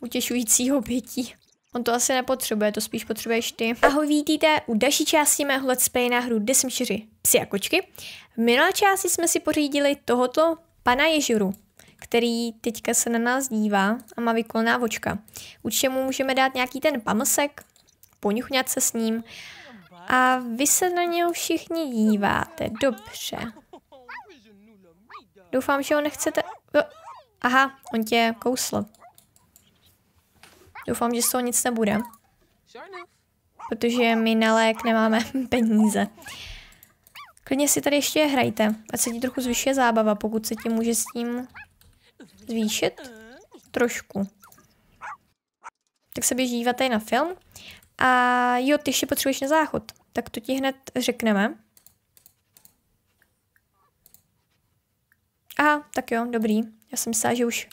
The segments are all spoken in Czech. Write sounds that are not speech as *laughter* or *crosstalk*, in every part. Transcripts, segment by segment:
utěšujícího obětí. On to asi nepotřebuje, to spíš potřebuješ ty. Ahoj, vítejte u další části mého let's play na hru Desm 4 Psi a kočky. V minulé části jsme si pořídili tohoto pana Ježuru, který teďka se na nás dívá a má vykolná vočka. Určitě mu můžeme dát nějaký ten pamlsek, poňuchňat se s ním a vy se na něho všichni díváte. Dobře. Doufám, že ho nechcete... Aha, on tě kousl. Doufám, že z toho nic nebude. Protože my na lék nemáme *laughs* peníze. Klidně si tady ještě hrajte, a se ti trochu zvyšuje zábava, pokud se ti může s tím zvýšit. Trošku. Tak se běží dívat na film. A jo, ty ještě potřebuješ na záchod. Tak to ti hned řekneme. Aha, tak jo, dobrý. Já jsem myslela, že už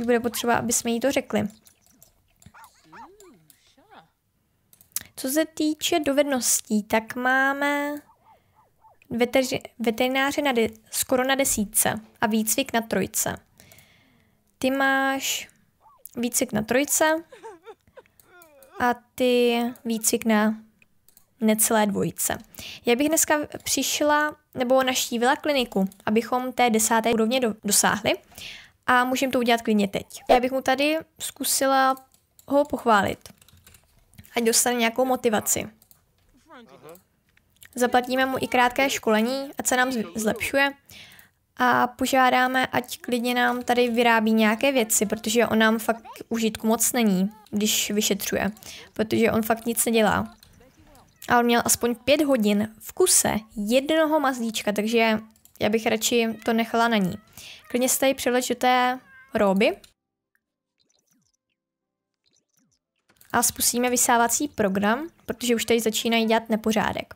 že bude potřeba, aby jsme jí to řekli. Co se týče dovedností, tak máme veteři, veterináře na de, skoro na desítce a výcvik na trojce. Ty máš výcvik na trojce a ty výcvik na necelé dvojice. Já bych dneska přišla nebo naštívila kliniku, abychom té desáté úrovně do, dosáhli a můžeme to udělat klidně teď. Já bych mu tady zkusila ho pochválit, ať dostane nějakou motivaci. Zaplatíme mu i krátké školení, ať se nám zlepšuje a požádáme, ať klidně nám tady vyrábí nějaké věci, protože on nám fakt užitku moc není, když vyšetřuje, protože on fakt nic nedělá. A on měl aspoň pět hodin v kuse jednoho mazlíčka, takže já bych radši to nechala na ní. Klidně se tady přileč do té roby. A zpustíme vysávací program, protože už tady začínají dělat nepořádek.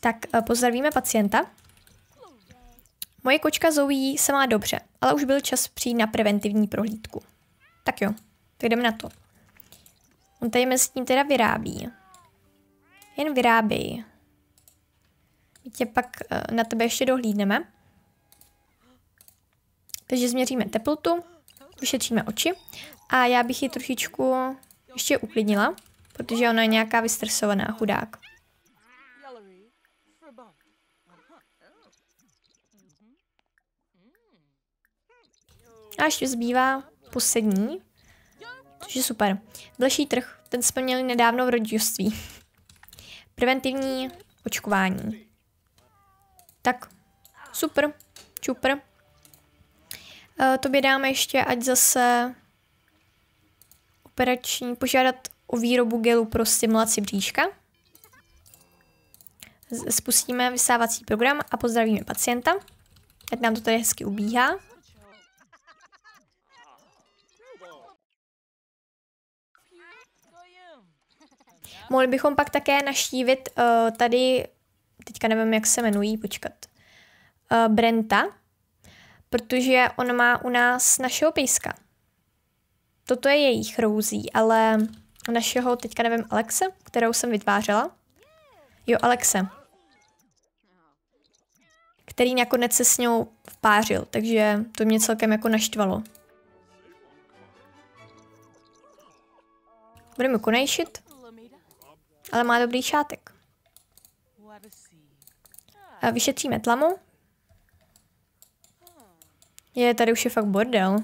Tak eh, pozdravíme pacienta. Moje kočka Zoe se má dobře, ale už byl čas přijít na preventivní prohlídku. Tak jo, tak jdeme na to. On tady mezi tím teda vyrábí. Jen vyrábí. My tě pak eh, na tebe ještě dohlídneme. Takže změříme teplotu, vyšetříme oči a já bych ji trošičku ještě uklidnila, protože ona je nějaká vystresovaná chudák. A ještě zbývá poslední, což je super. Další trh, ten jsme měli nedávno v rodičovství. Preventivní očkování. Tak, super, čupr. Eh, tobě dáme ještě, ať zase operační, požádat o výrobu gelu pro stimulaci bříška. Spustíme vysávací program a pozdravíme pacienta. Ať nám to tady hezky ubíhá. Mohli bychom pak také naštívit uh, tady, teďka nevím, jak se jmenují, počkat, uh, Brenta, protože on má u nás našeho pejska. Toto je jejich rouzí, ale našeho, teďka nevím, Alexe, kterou jsem vytvářela. Jo, Alexe. Který nakonec se s ňou vpářil, takže to mě celkem jako naštvalo. Budeme konejšit, ale má dobrý šátek. A vyšetříme tlamu. Je, tady už je fakt bordel.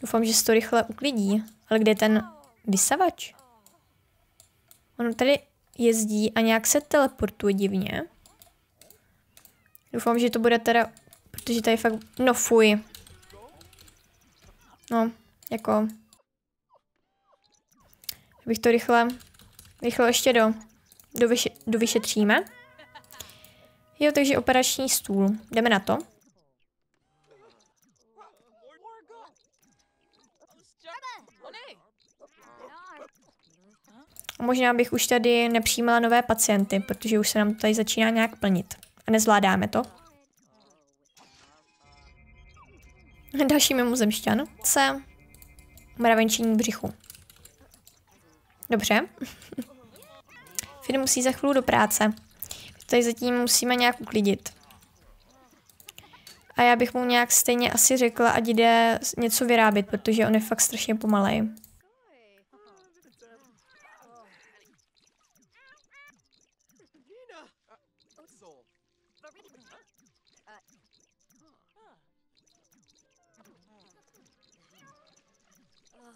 Doufám, že se to rychle uklidí. Ale kde je ten vysavač? Ono tady jezdí a nějak se teleportuje divně. Doufám, že to bude teda, protože tady fakt, no fuj. No, jako. Bych to rychle, rychle ještě do, do, vyše, do vyšetříme. Jo, takže operační stůl. Jdeme na to. možná bych už tady nepřijímala nové pacienty, protože už se nám tady začíná nějak plnit. A nezvládáme to. Další mimozemšťan se mravenčení břichu. Dobře. *laughs* Fin musí za chvíli do práce. Tady zatím musíme nějak uklidit. A já bych mu nějak stejně asi řekla, ať jde něco vyrábět, protože on je fakt strašně pomalej. Rapunzel. Uh. Huh. Uh.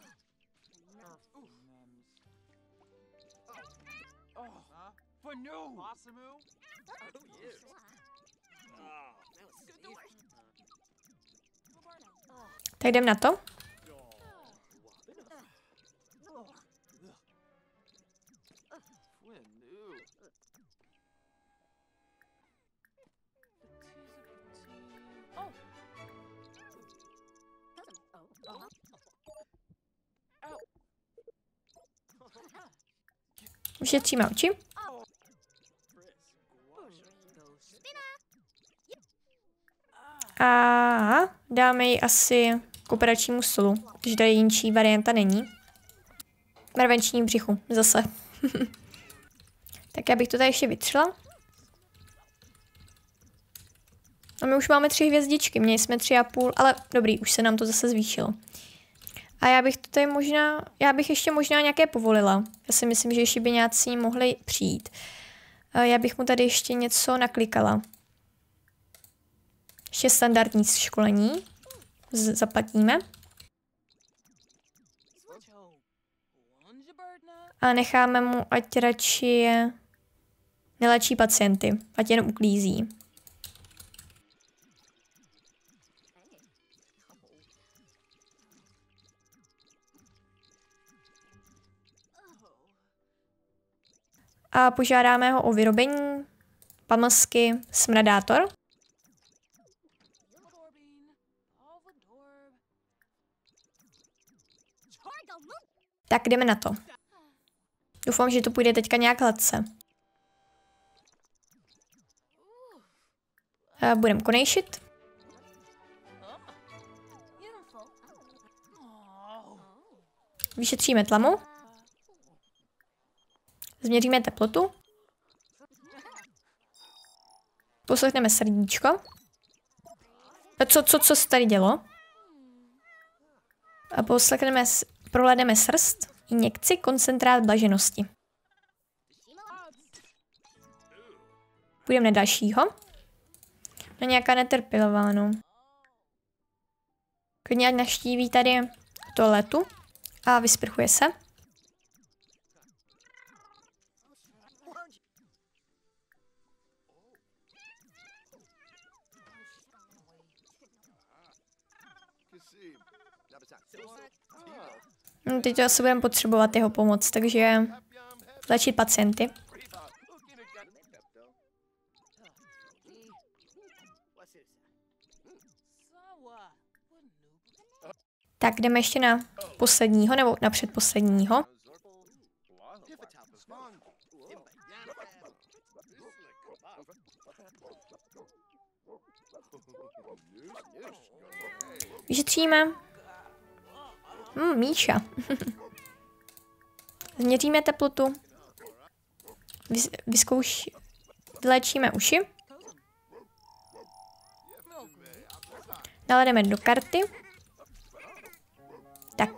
Names. Oh. oh. Huh? Fanu! Masamu? Oh, yes. Tak jdem na to. Ušetříme oči. A dáme ji asi k operačnímu stolu, když tady jinčí varianta není. Mrvenční břichu, zase. *laughs* tak já bych to tady ještě vytřela. A my už máme tři hvězdičky, měli jsme tři a půl, ale dobrý, už se nám to zase zvýšilo. A já bych to tady možná, já bych ještě možná nějaké povolila. Já si myslím, že ještě by nějací mohli přijít. Já bych mu tady ještě něco naklikala. Ještě standardní školení. Z zaplatíme. A necháme mu, ať radši nelečí pacienty, ať jen uklízí. a požádáme ho o vyrobení pamlsky smradátor. Tak jdeme na to. Doufám, že to půjde teďka nějak hladce. Budeme konejšit. Vyšetříme tlamu. Změříme teplotu. Poslechneme srdíčko. A co, co, co se tady dělo? A poslechneme, prohlédneme srst, injekci, koncentrát blaženosti. Půjdeme na dalšího. Na nějaká netrpělivá, no. Klidně ať naštíví tady toaletu a vysprchuje se. No, teď asi budeme potřebovat jeho pomoc, takže léčit pacienty. Tak jdeme ještě na posledního nebo na předposledního. Vyšetříme. Hmm, Míša. Změříme teplotu. Vys vyzkouš... Vylečíme uši. Dále jdeme do karty. Tak.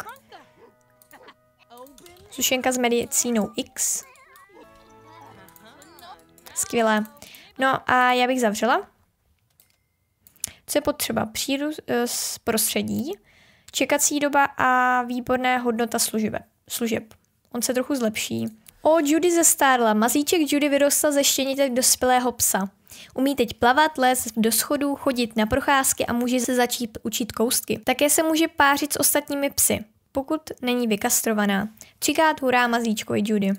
Sušenka s medicínou X. Skvělé. No a já bych zavřela. Co je potřeba? Příru eh, z prostředí. Čekací doba a výborná hodnota službe, služeb. On se trochu zlepší. O, Judy zestárla. Mazíček Judy vyrostl ze štěnitek dospělého psa. Umí teď plavat, lézt do schodů, chodit na procházky a může se začít učit koustky. Také se může pářit s ostatními psy, pokud není vykastrovaná. Třikrát hurá i Judy.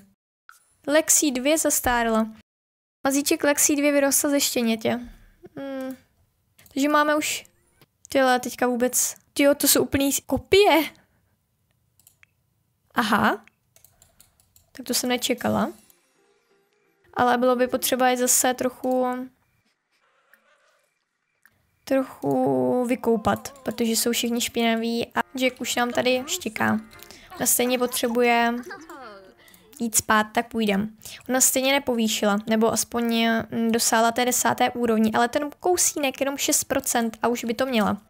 Lexi 2 zestárla. Mazíček Lexi 2 vyrostl ze štěnětě. Hmm. Takže máme už tyhle teďka vůbec Jo, to jsou úplný kopie. Aha. Tak to jsem nečekala. Ale bylo by potřeba je zase trochu trochu vykoupat, protože jsou všichni špinaví a Jack už nám tady štěká. Ona stejně potřebuje jít spát, tak půjdem. Ona stejně nepovýšila, nebo aspoň dosáhla té desáté úrovni, ale ten kousínek jenom 6% a už by to měla.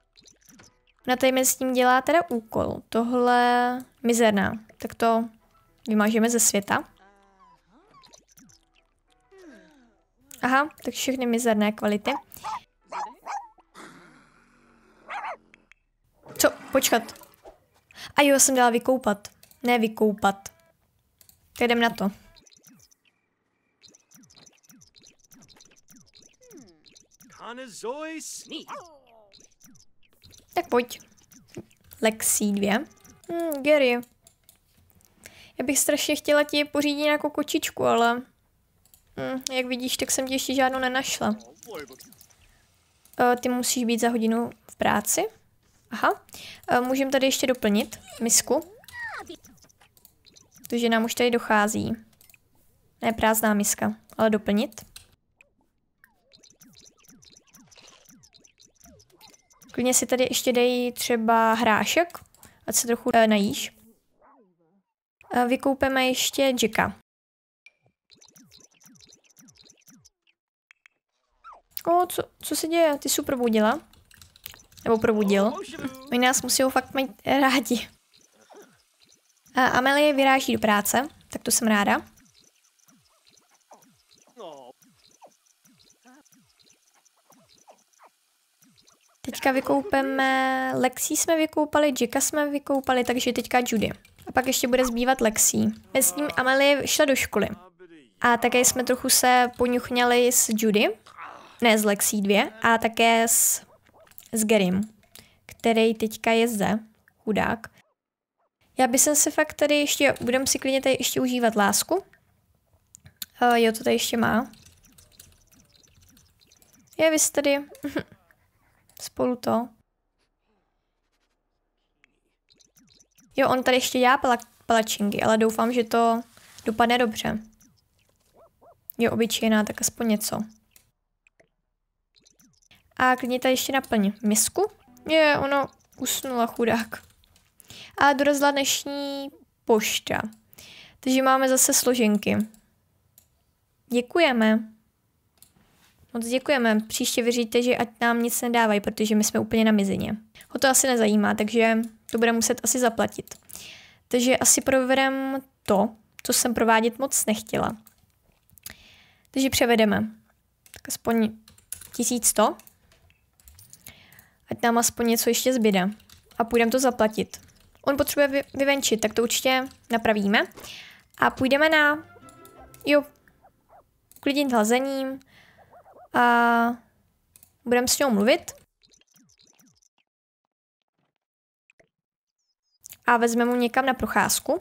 Ona tady mezi tím dělá teda úkol. Tohle mizerná. Tak to vymažeme ze světa. Aha, tak všechny mizerné kvality. Co? Počkat. A jo, jsem dala vykoupat. Ne vykoupat. Tak jdem na to. Kanazoi Sneak. Tak pojď. Lexi dvě. Hmm, Gary. Já bych strašně chtěla ti pořídit nějakou kočičku, ale... Hmm, jak vidíš, tak jsem ti ještě žádnou nenašla. Uh, ty musíš být za hodinu v práci. Aha. Uh, můžem tady ještě doplnit misku. Protože nám už tady dochází. Ne prázdná miska, ale doplnit. Klidně si tady ještě dej třeba hrášek, ať se trochu e, najíš. E, vykoupeme ještě Jacka. O, co, co se děje? Ty jsi probudila? Nebo probudil? Oni nás musí fakt mít rádi. A eh, Amelie vyráží do práce, tak to jsem ráda. teďka vykoupeme, Lexi jsme vykoupali, Jika jsme vykoupali, takže teďka Judy. A pak ještě bude zbývat Lexi. s tím Amelie šla do školy. A také jsme trochu se poňuchňali s Judy, ne s Lexi dvě a také s, s Gerim, který teďka je zde, chudák. Já bych se fakt tady ještě, budem si klidně tady ještě užívat lásku. Uh, jo, to tady ještě má. Je, vy tady. *laughs* spolu to. Jo, on tady ještě dělá pala palačinky, ale doufám, že to dopadne dobře. Je obyčejná, tak aspoň něco. A klidně tady ještě naplň misku. Je, ono usnula chudák. A dorazila dnešní pošta. Takže máme zase složenky. Děkujeme. Moc děkujeme. Příště věříte, že ať nám nic nedávají, protože my jsme úplně na mizině. Ho to asi nezajímá, takže to bude muset asi zaplatit. Takže asi provedem to, co jsem provádět moc nechtěla. Takže převedeme. Tak aspoň 1100. Ať nám aspoň něco ještě zbyde. A půjdeme to zaplatit. On potřebuje vyvenčit, tak to určitě napravíme. A půjdeme na... Jo. Klidit hlazením a budeme s ňou mluvit. A vezmeme mu někam na procházku.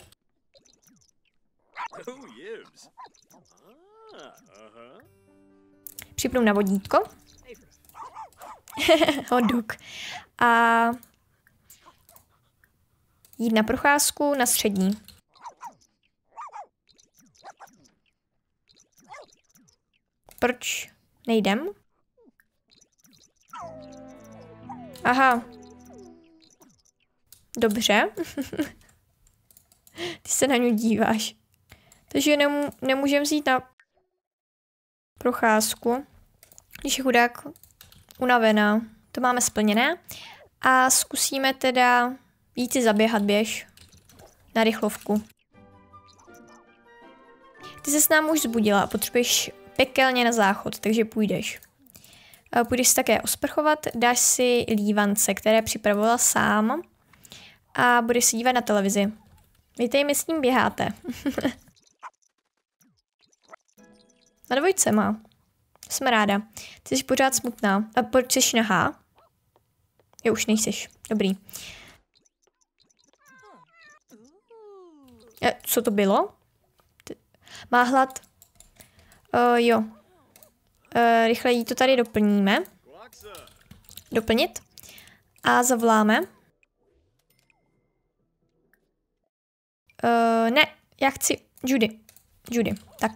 Připnu na vodítko. Hoduk. *laughs* A jít na procházku na střední. Proč? Nejdem? Aha. Dobře. *laughs* Ty se na ňu díváš. Takže nemů nemůžem vzít na procházku, když je chudák unavená. To máme splněné. A zkusíme teda jít si zaběhat běž na rychlovku. Ty se s námi už zbudila potřebuješ pekelně na záchod, takže půjdeš. Eh, půjdeš si také osprchovat, dáš si lívance, které připravovala sám a budeš si dívat na televizi. Vy my s ním běháte. *laughs* na dvojce má. Jsem ráda. Ty jsi pořád smutná. A proč jsi nahá? Jo, už nejsiš. Dobrý. Eh, co to bylo? Má hlad. Uh, jo. Uh, rychleji to tady doplníme. Doplnit. A zavoláme. Uh, ne, já chci Judy. Judy, tak.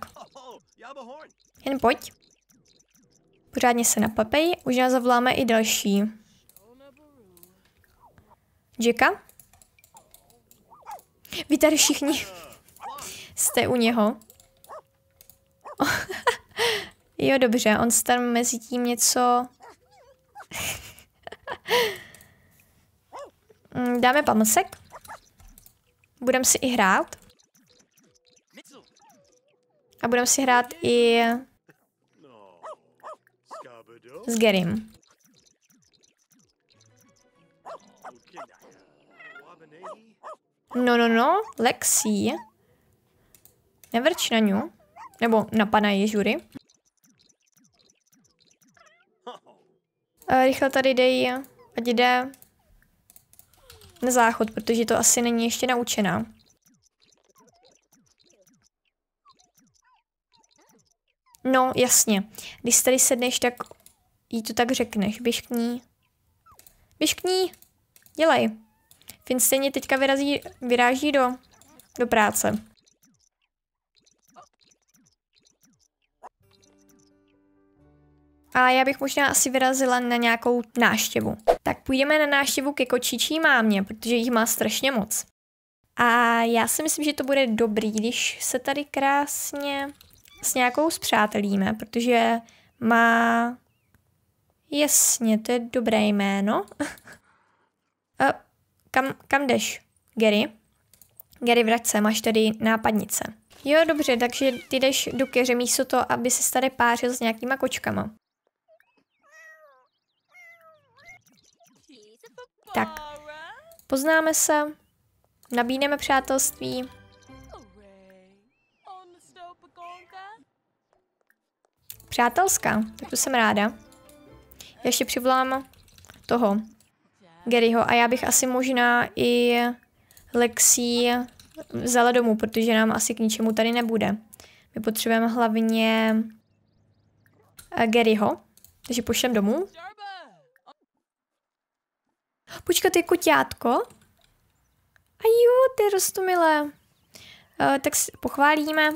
Jen pojď. Pořádně se napapej, už nás zavoláme i další. Jacka? Vy tady všichni *laughs* jste u něho. *laughs* jo, dobře, on tam mezi tím něco... *laughs* Mm, dáme pamlsek. Budem si i hrát. A budem si hrát i... S Gerim. No, no, no, Lexi. Nevrč na ňu. Nebo napadají žury. Eh, rychle tady dej, ať jde na záchod, protože to asi není ještě naučená. No, jasně. Když tady sedneš, tak jí to tak řekneš. Běž k ní. Běž k ní. Dělej. stejně teďka vyrazí, vyráží do, do práce. ale já bych možná asi vyrazila na nějakou náštěvu. Tak půjdeme na náštěvu ke kočičí mámě, protože jich má strašně moc. A já si myslím, že to bude dobrý, když se tady krásně s nějakou zpřátelíme, protože má... Jasně, to je dobré jméno. *laughs* A kam, kam jdeš, Gary? Gary, vrať se, máš tady nápadnice. Jo, dobře, takže ty jdeš do keře místo to, aby se tady pářil s nějakýma kočkama. Tak, poznáme se, nabídneme přátelství. Přátelská, tak to jsem ráda. Já ještě přivolám toho, Garyho, a já bych asi možná i Lexi vzala domů, protože nám asi k ničemu tady nebude. My potřebujeme hlavně Garyho, takže pošlem domů. Počkat, je koťátko? A jo, ty rostomilé. Uh, eh, tak si pochválíme.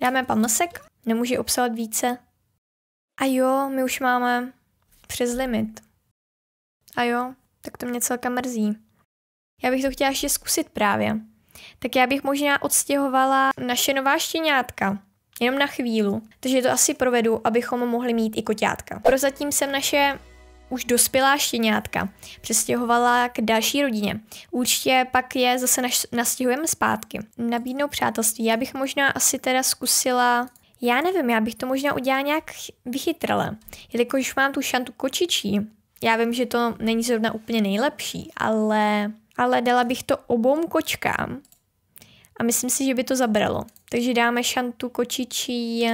Dáme pamlsek. Nemůže obsahovat více. A jo, my už máme přes limit. A jo, tak to mě celkem mrzí. Já bych to chtěla ještě zkusit právě. Tak já bych možná odstěhovala naše nová štěňátka. Jenom na chvíli. Takže to asi provedu, abychom mohli mít i koťátka. Prozatím jsem naše už dospělá štěňátka přestěhovala k další rodině. Určitě pak je zase naš, nastěhujeme zpátky. Nabídnou přátelství. Já bych možná asi teda zkusila já nevím, já bych to možná udělala nějak vychytrale, jelikož mám tu šantu kočičí. Já vím, že to není zrovna úplně nejlepší, ale, ale dala bych to obou kočkám a myslím si, že by to zabralo. Takže dáme šantu kočičí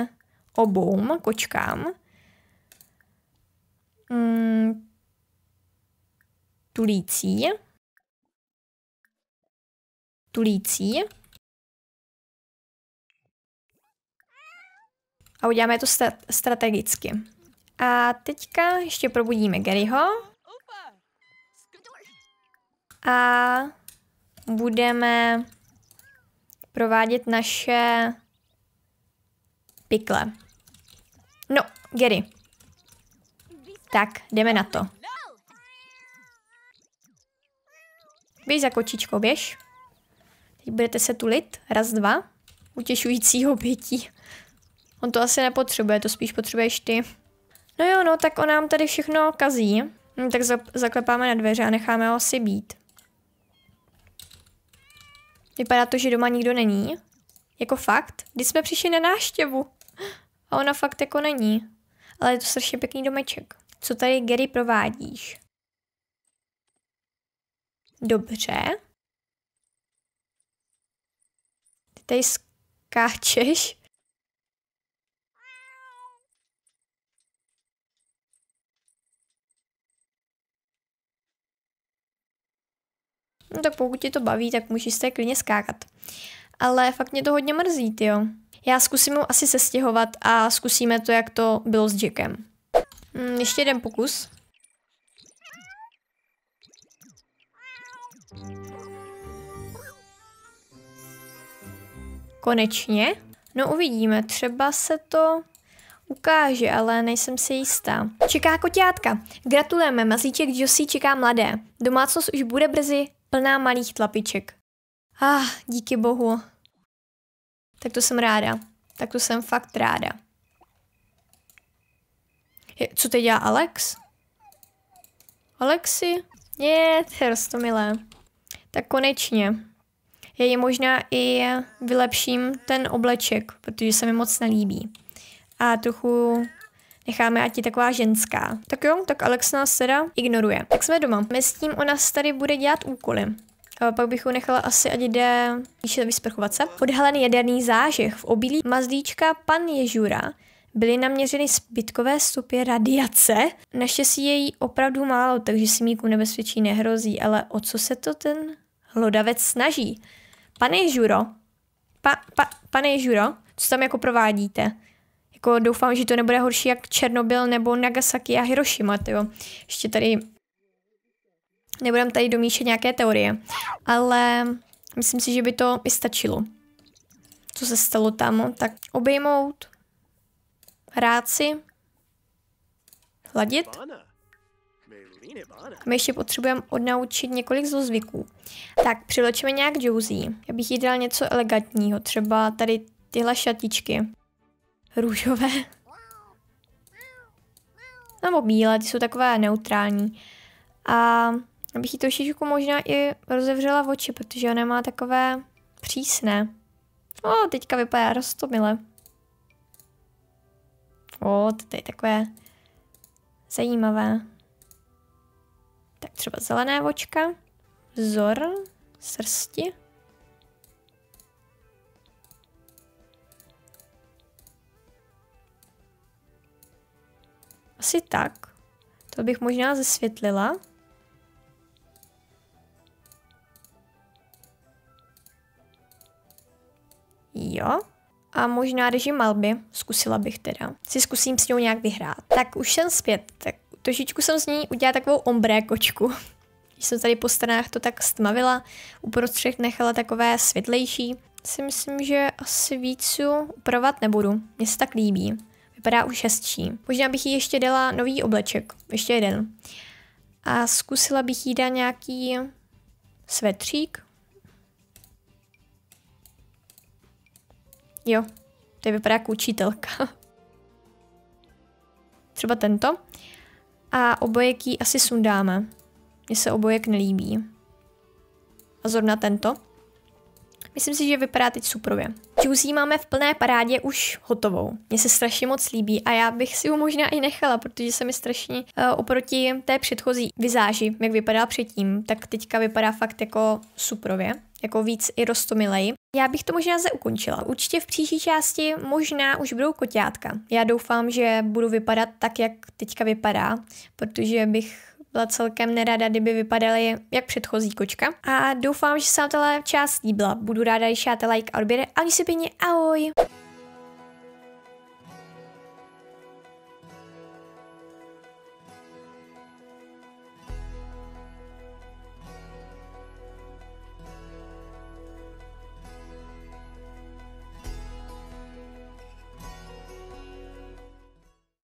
obou kočkám Mm, tulící. Tulící. A uděláme to strategicky. A teďka ještě probudíme Garyho. A budeme provádět naše pikle. No, Gary, tak, jdeme na to. Běž za kočičkou, běž. Teď budete se tulit. Raz, dva. Utěšujícího bytí. On to asi nepotřebuje, to spíš potřebuješ ty. No jo, no, tak on nám tady všechno kazí. No, tak za zaklepáme na dveře a necháme ho asi být. Vypadá to, že doma nikdo není. Jako fakt. Když jsme přišli na náštěvu. A ona fakt jako není. Ale je to strašně pěkný domeček. Co tady, Gary, provádíš? Dobře. Ty tady skáčeš. No tak pokud ti to baví, tak můžeš se klidně skákat. Ale fakt mě to hodně mrzí, jo. Já zkusím mu asi sestěhovat a zkusíme to, jak to bylo s Jackem. Mm, ještě jeden pokus. Konečně. No uvidíme, třeba se to ukáže, ale nejsem si jistá. Čeká koťátka. Gratulujeme, mazlíček Josie čeká mladé. Domácnost už bude brzy plná malých tlapiček. Ah, díky bohu. Tak to jsem ráda. Tak to jsem fakt ráda. Je, co teď dělá Alex? Alexi? Je, to milé. Tak konečně. Já ji možná i vylepším ten obleček, protože se mi moc nelíbí. A trochu necháme, ať je taková ženská. Tak jo, tak Alex nás teda ignoruje. Tak jsme doma. Mezi tím ona tady bude dělat úkoly. A pak bych ho nechala asi, ať jde vysprchovat se. Odhalen jaderný zážeh v obilí mazlíčka pan Ježura byly naměřeny zbytkové stopy radiace. Naštěstí je jí opravdu málo, takže simíku nebezpečí nehrozí, ale o co se to ten hlodavec snaží? Pane Žuro, pa, pa, pane Žuro, co tam jako provádíte? Jako doufám, že to nebude horší jak Černobyl nebo Nagasaki a Hiroshima, jo. Ještě tady nebudem tady domýšlet nějaké teorie, ale myslím si, že by to i stačilo. Co se stalo tam, tak obejmout, Rád si hladit. A my ještě potřebujeme odnaučit několik zlozvyků. Tak, přiločíme nějak Josie. Já bych jí dal něco elegantního, třeba tady tyhle šatičky. Růžové. Nebo bílé, ty jsou takové neutrální. A abych jí trošičku možná i rozevřela v oči, protože ona má takové přísné. O, teďka vypadá roztomile. O, to je takové zajímavé. Tak třeba zelené očka. Zor. Srsti. Asi tak. To bych možná zesvětlila. Jo a možná režim malby, zkusila bych teda, si zkusím s ňou nějak vyhrát. Tak už jsem zpět, tak trošičku jsem s ní udělala takovou ombré kočku. Když jsem tady po stranách to tak stmavila, uprostřed nechala takové světlejší. Si myslím, že asi vícu upravovat nebudu, mně se tak líbí. Vypadá už hezčí. Možná bych jí ještě dala nový obleček, ještě jeden. A zkusila bych jí dát nějaký svetřík, Jo, to vypadá jako učitelka. *laughs* Třeba tento. A obojek asi sundáme. Mně se obojek nelíbí. A zrovna tento. Myslím si, že vypadá teď suprově. Juicy máme v plné parádě už hotovou. Mně se strašně moc líbí a já bych si ho možná i nechala, protože se mi strašně uh, oproti té předchozí vizáži, jak vypadala předtím, tak teďka vypadá fakt jako suprově jako víc i rostomilej. Já bych to možná ukončila. Určitě v příští části možná už budou koťátka. Já doufám, že budu vypadat tak, jak teďka vypadá, protože bych byla celkem nerada, kdyby vypadaly jak předchozí kočka. A doufám, že se vám tato část líbila. Budu ráda, když dáte like a odběr a když se pěkně ahoj!